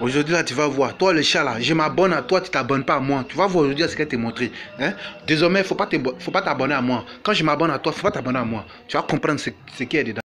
Aujourd'hui, là, tu vas voir. Toi, le chat, là, je m'abonne à toi, tu t'abonnes pas à moi. Tu vas voir aujourd'hui ce qu'elle t'a montré. Hein. Désormais, il ne faut pas t'abonner à moi. Quand je m'abonne à toi, il ne faut pas t'abonner à moi. Tu vas comprendre ce, ce y a dedans.